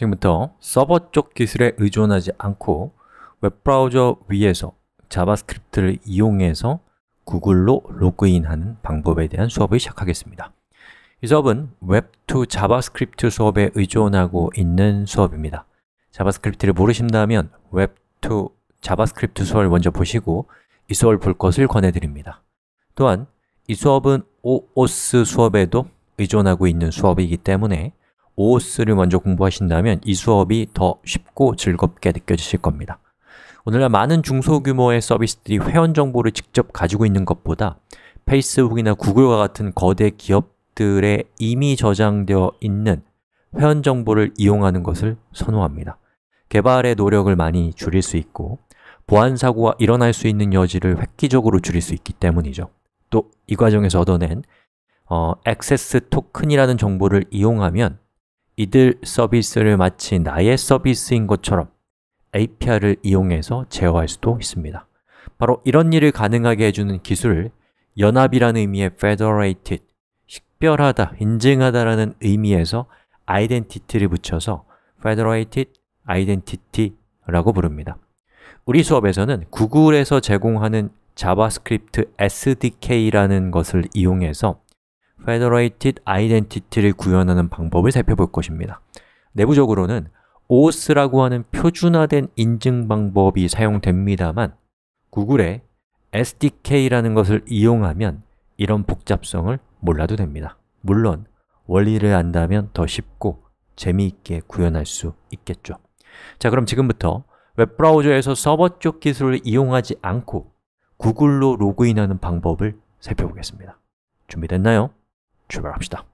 지금부터 서버 쪽 기술에 의존하지 않고 웹브라우저 위에서 자바스크립트를 이용해서 구글로 로그인하는 방법에 대한 수업을 시작하겠습니다. 이 수업은 웹2 자바스크립트 수업에 의존하고 있는 수업입니다. 자바스크립트를 모르신다면 웹2 자바스크립트 수업을 먼저 보시고 이 수업을 볼 것을 권해드립니다. 또한 이 수업은 OOS 수업에도 의존하고 있는 수업이기 때문에 OOS를 먼저 공부하신다면 이 수업이 더 쉽고 즐겁게 느껴지실 겁니다. 오늘날 많은 중소규모의 서비스들이 회원 정보를 직접 가지고 있는 것보다 페이스북이나 구글과 같은 거대 기업들의 이미 저장되어 있는 회원 정보를 이용하는 것을 선호합니다. 개발의 노력을 많이 줄일 수 있고 보안 사고가 일어날 수 있는 여지를 획기적으로 줄일 수 있기 때문이죠. 또 이 과정에서 얻어낸 어, 액세스 토큰이라는 정보를 이용하면 이들 서비스를 마치 나의 서비스인 것처럼 API를 이용해서 제어할 수도 있습니다 바로 이런 일을 가능하게 해주는 기술을 연합이라는 의미의 federated, 식별하다, 인증하다라는 의미에서 identity를 붙여서 federated identity라고 부릅니다 우리 수업에서는 구글에서 제공하는 자바스크립트 SDK라는 것을 이용해서 Federated Identity를 구현하는 방법을 살펴볼 것입니다. 내부적으로는 OAuth라고 하는 표준화된 인증 방법이 사용됩니다만 구글의 SDK라는 것을 이용하면 이런 복잡성을 몰라도 됩니다. 물론 원리를 안다면 더 쉽고 재미있게 구현할 수 있겠죠. 자, 그럼 지금부터 웹브라우저에서 서버 쪽 기술을 이용하지 않고 구글로 로그인하는 방법을 살펴보겠습니다. 준비됐나요? 출발합시다.